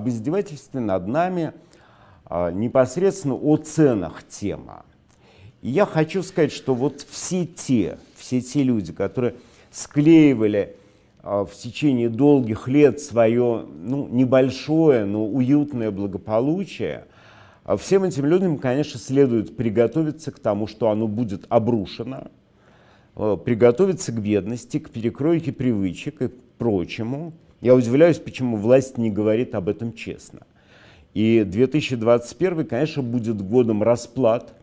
об издевательстве над нами а, непосредственно о ценах тема. И я хочу сказать, что вот все те, все те люди, которые склеивали а, в течение долгих лет свое ну, небольшое, но уютное благополучие, а всем этим людям, конечно, следует приготовиться к тому, что оно будет обрушено – Э, приготовиться к бедности, к перекройке привычек и прочему. Я удивляюсь, почему власть не говорит об этом честно. И 2021, конечно, будет годом расплат,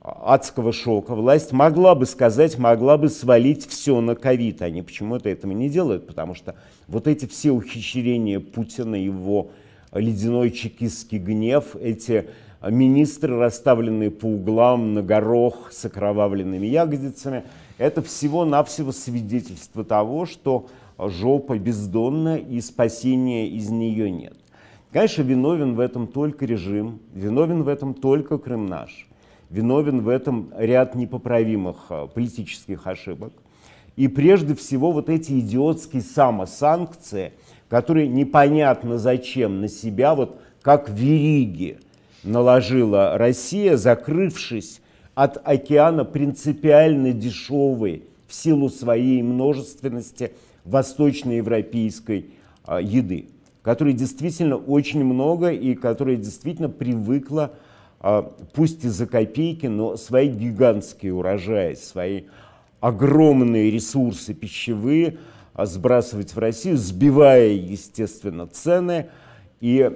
а, адского шока. Власть могла бы сказать, могла бы свалить все на ковид. Они почему-то этого не делают, потому что вот эти все ухищрения Путина, его ледяной чекистский гнев, эти а министры, расставленные по углам на горох с окровавленными ягодицами. Это всего-навсего свидетельство того, что жопа бездонна и спасения из нее нет. Конечно, виновен в этом только режим, виновен в этом только Крым наш, виновен в этом ряд непоправимых э, политических ошибок. И прежде всего вот эти идиотские самосанкции, которые непонятно зачем на себя, вот как вериги – наложила Россия, закрывшись от океана принципиально дешевой в силу своей множественности восточноевропейской а, еды, которой действительно очень много и которая действительно привыкла, а, пусть и за копейки, но свои гигантские урожаи, свои огромные ресурсы пищевые а, сбрасывать в Россию, сбивая, естественно, цены – и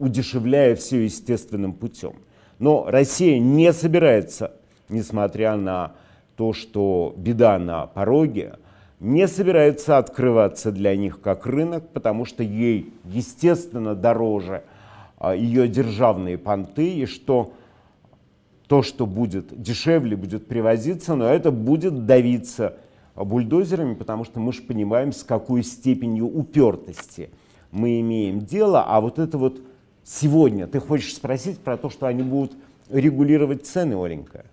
удешевляя все естественным путем. Но Россия не собирается, несмотря на то, что беда на пороге, не собирается открываться для них как рынок, потому что ей, естественно, дороже а, ее державные понты, и что то, что будет дешевле, будет привозиться, но это будет давиться бульдозерами, потому что мы же понимаем, с какой степенью упертости – мы имеем дело, а вот это вот сегодня, ты хочешь спросить про то, что они будут регулировать цены, Оленька?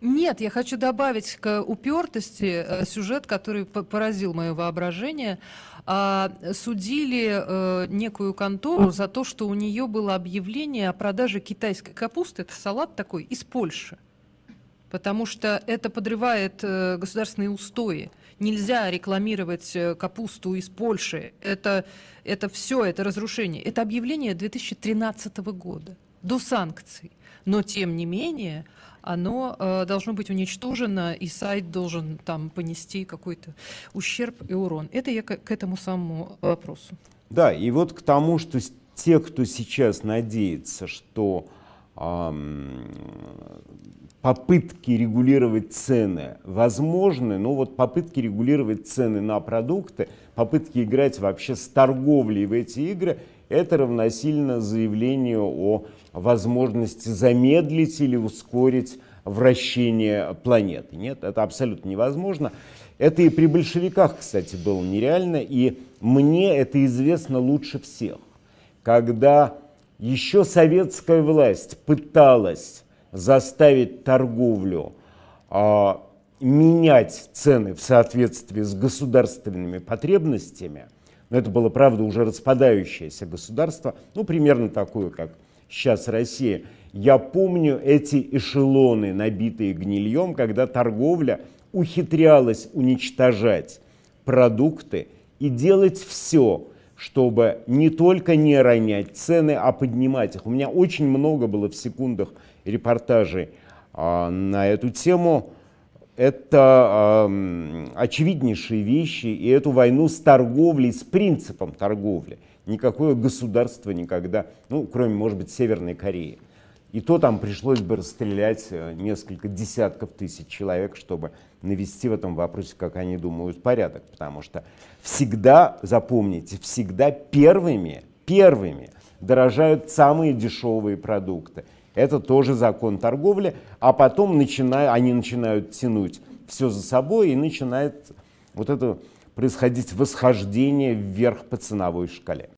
Нет, я хочу добавить к упертости э, сюжет, который поразил мое воображение. А, судили э, некую контору за то, что у нее было объявление о продаже китайской капусты, это салат такой, из Польши, потому что это подрывает э, государственные устои. Нельзя рекламировать э, капусту из Польши. Это, это все, это разрушение. Это объявление 2013 года, до санкций. Но, тем не менее, оно э, должно быть уничтожено, и сайт должен там понести какой-то ущерб и урон. Это я к, к этому самому вопросу. Да, и вот к тому, что те, кто сейчас надеется, что попытки регулировать цены возможны, но вот попытки регулировать цены на продукты, попытки играть вообще с торговлей в эти игры, это равносильно заявлению о возможности замедлить или ускорить вращение планеты. Нет, это абсолютно невозможно. Это и при большевиках, кстати, было нереально, и мне это известно лучше всех. Когда еще советская власть пыталась заставить торговлю а, менять цены в соответствии с государственными потребностями, но это было, правда, уже распадающееся государство, ну, примерно такое, как сейчас Россия. Я помню эти эшелоны, набитые гнильем, когда торговля ухитрялась уничтожать продукты и делать все, чтобы не только не ронять цены, а поднимать их. У меня очень много было в секундах репортажей а, на эту тему. Это а, очевиднейшие вещи, и эту войну с торговлей, с принципом торговли. Никакое государство никогда, ну, кроме, может быть, Северной Кореи, и то там пришлось бы расстрелять э, несколько десятков тысяч человек, чтобы навести в этом вопросе, как они думают, порядок. Потому что всегда, запомните, всегда первыми, первыми дорожают самые дешевые продукты. Это тоже закон торговли, а потом начинают, они начинают тянуть все за собой и начинает вот это происходить восхождение вверх по ценовой шкале.